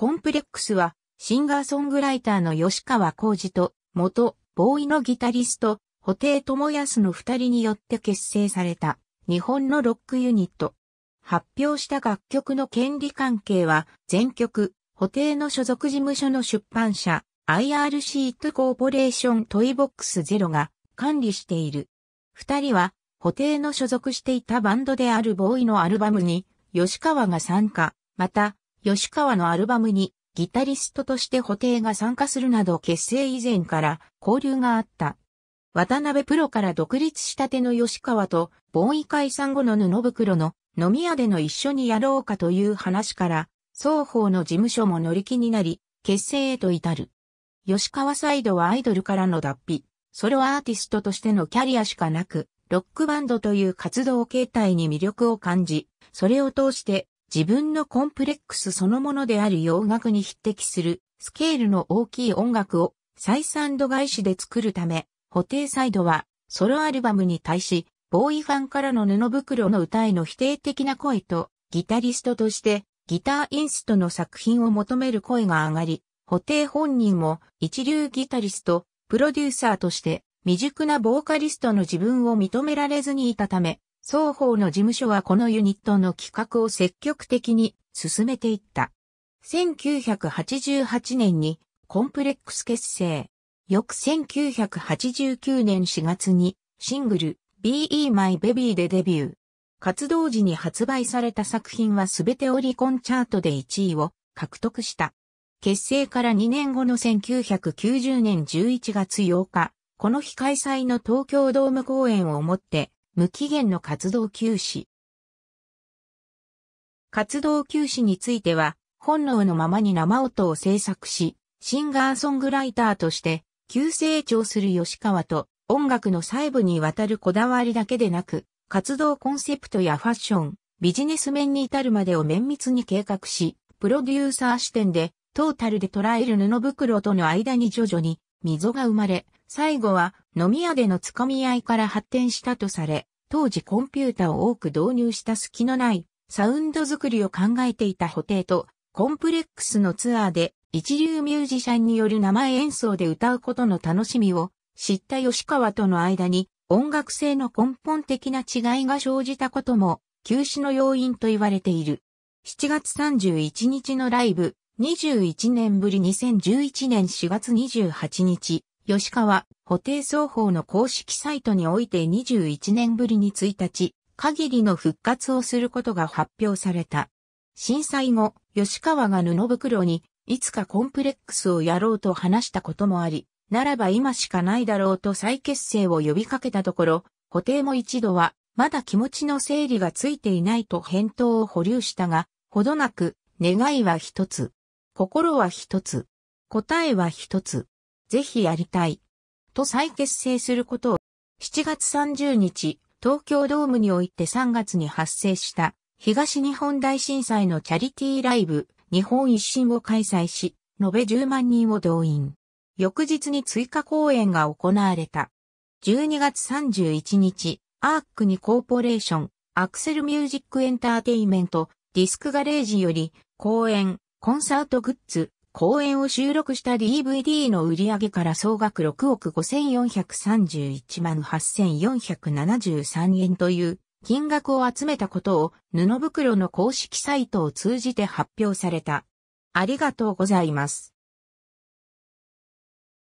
コンプレックスは、シンガーソングライターの吉川浩二と、元、ボーイのギタリスト、布袋智康の二人によって結成された、日本のロックユニット。発表した楽曲の権利関係は、全曲、布袋の所属事務所の出版社、IRC とコーポレーショントイボックスゼロが管理している。二人は、布袋の所属していたバンドであるボーイのアルバムに、吉川が参加、また、吉川のアルバムにギタリストとして補定が参加するなど結成以前から交流があった。渡辺プロから独立したての吉川と、ーイ解散後の布袋の飲み屋での一緒にやろうかという話から、双方の事務所も乗り気になり、結成へと至る。吉川サイドはアイドルからの脱皮、ソロアーティストとしてのキャリアしかなく、ロックバンドという活動形態に魅力を感じ、それを通して自分のコンプレックスそのものである洋楽に匹敵するスケールの大きい音楽を再三度外視で作るため、テイサイドはソロアルバムに対し、ボーイファンからの布袋の歌への否定的な声と、ギタリストとしてギターインストの作品を求める声が上がり、テイ本人も一流ギタリスト、プロデューサーとして未熟なボーカリストの自分を認められずにいたため、双方の事務所はこのユニットの企画を積極的に進めていった。1988年にコンプレックス結成。翌1989年4月にシングル Be My Baby でデビュー。活動時に発売された作品はすべてオリコンチャートで1位を獲得した。結成から2年後の1990年11月8日、この日開催の東京ドーム公演をもって無期限の活動休止。活動休止については、本能のままに生音を制作し、シンガーソングライターとして急成長する吉川と音楽の細部にわたるこだわりだけでなく、活動コンセプトやファッション、ビジネス面に至るまでを綿密に計画し、プロデューサー視点でトータルで捉える布袋との間に徐々に溝が生まれ、最後は飲み屋でのつかみ合いから発展したとされ、当時コンピュータを多く導入した隙のないサウンド作りを考えていた布袋とコンプレックスのツアーで一流ミュージシャンによる生演奏で歌うことの楽しみを知った吉川との間に音楽性の根本的な違いが生じたことも休止の要因と言われている。7月31日のライブ、21年ぶり2011年4月28日、吉川、補定双方の公式サイトにおいて21年ぶりに1日、限りの復活をすることが発表された。震災後、吉川が布袋に、いつかコンプレックスをやろうと話したこともあり、ならば今しかないだろうと再結成を呼びかけたところ、補定も一度は、まだ気持ちの整理がついていないと返答を保留したが、ほどなく、願いは一つ。心は一つ。答えは一つ。ぜひやりたい。と再結成することを、7月30日、東京ドームにおいて3月に発生した東日本大震災のチャリティーライブ、日本一新を開催し、延べ10万人を動員。翌日に追加公演が行われた。12月31日、アークにコーポレーション、アクセルミュージックエンターテイメント、ディスクガレージより、公演、コンサートグッズ、公演を収録した DVD の売り上げから総額6億5431万8473円という金額を集めたことを布袋の公式サイトを通じて発表された。ありがとうございます。